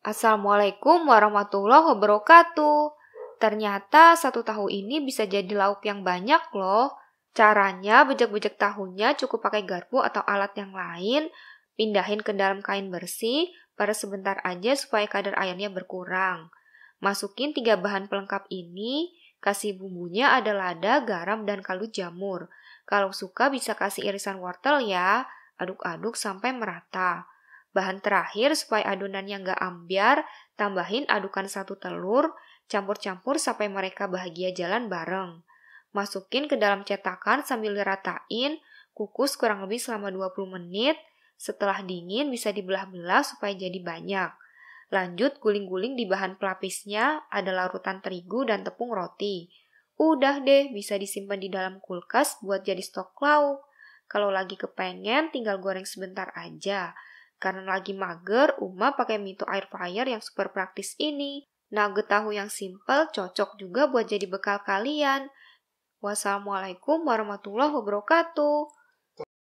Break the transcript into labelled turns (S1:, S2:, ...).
S1: Assalamualaikum warahmatullahi wabarakatuh. Ternyata satu tahu ini bisa jadi lauk yang banyak loh. Caranya bejek-bejek tahunya cukup pakai garpu atau alat yang lain, pindahin ke dalam kain bersih, pada sebentar aja supaya kadar airnya berkurang. Masukin tiga bahan pelengkap ini, kasih bumbunya ada lada, garam, dan kaldu jamur. Kalau suka bisa kasih irisan wortel ya, aduk-aduk sampai merata. Bahan terakhir supaya adonannya nggak ambiar, tambahin adukan satu telur, campur-campur sampai mereka bahagia jalan bareng. Masukin ke dalam cetakan sambil diratain, kukus kurang lebih selama 20 menit, setelah dingin bisa dibelah-belah supaya jadi banyak. Lanjut guling-guling di bahan pelapisnya ada larutan terigu dan tepung roti. Udah deh bisa disimpan di dalam kulkas buat jadi stok lauk. Kalau lagi kepengen tinggal goreng sebentar aja. Karena lagi mager, Uma pakai mito air fryer yang super praktis ini. Nugget tahu yang simple cocok juga buat jadi bekal kalian. Wassalamualaikum warahmatullahi wabarakatuh.